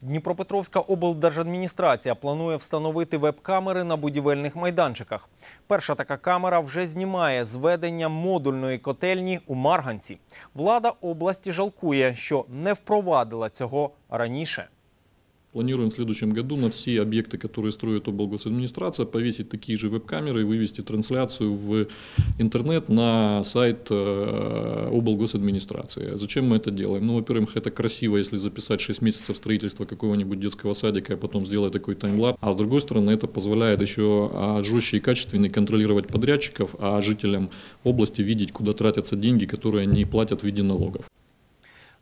Дніпропетровська облдержадміністрація планує встановити веб-камери на будівельних майданчиках. Перша така камера вже знімає зведення модульної котельні у Марганці. Влада області жалкує, що не впровадила цього раніше. Планируем в следующем году на все объекты, которые строит облгосадминистрация, повесить такие же веб-камеры и вывести трансляцию в интернет на сайт э, облгосадминистрации. Зачем мы это делаем? Ну, во-первых, это красиво, если записать 6 месяцев строительства какого-нибудь детского садика, а потом сделать такой таймлап. А с другой стороны, это позволяет еще а, жестче и качественнее контролировать подрядчиков, а жителям области видеть, куда тратятся деньги, которые они платят в виде налогов.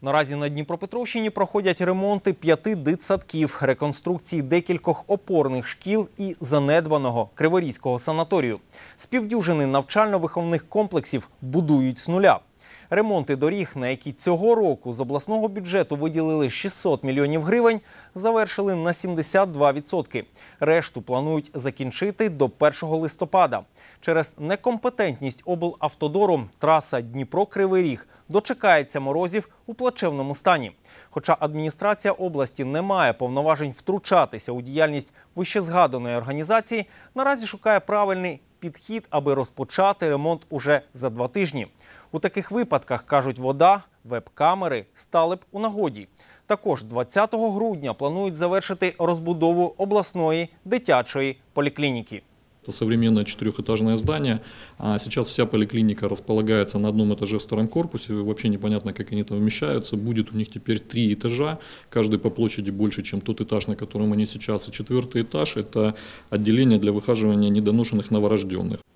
Наразі на Дніпропетровщині проходять ремонти п'яти дитсадків, реконструкції декількох опорних шкіл і занедбаного Криворізького санаторію. Співдюжини навчально-виховних комплексів будують з нуля. Ремонти доріг, на які цього року з обласного бюджету виділили 600 мільйонів гривень, завершили на 72%. Решту планують закінчити до 1 листопада. Через некомпетентність облавтодору траса Дніпро-Кривий Ріг дочекається морозів у плачевному стані. Хоча адміністрація області не має повноважень втручатися у діяльність вищезгаданої організації, наразі шукає правильний підхід, аби розпочати ремонт уже за два тижні. У таких випадках кажуть, вода, веб-камери стали б у нагоді. Також 20 грудня планують завершити розбудову обласної дитячої поліклініки. Это современное четырехэтажное здание. А сейчас вся поликлиника располагается на одном этаже в старом корпусе. Вообще непонятно, как они там вмещаются. Будет у них теперь три этажа, каждый по площади больше, чем тот этаж, на котором они сейчас. И четвертый этаж – это отделение для выхаживания недоношенных новорожденных.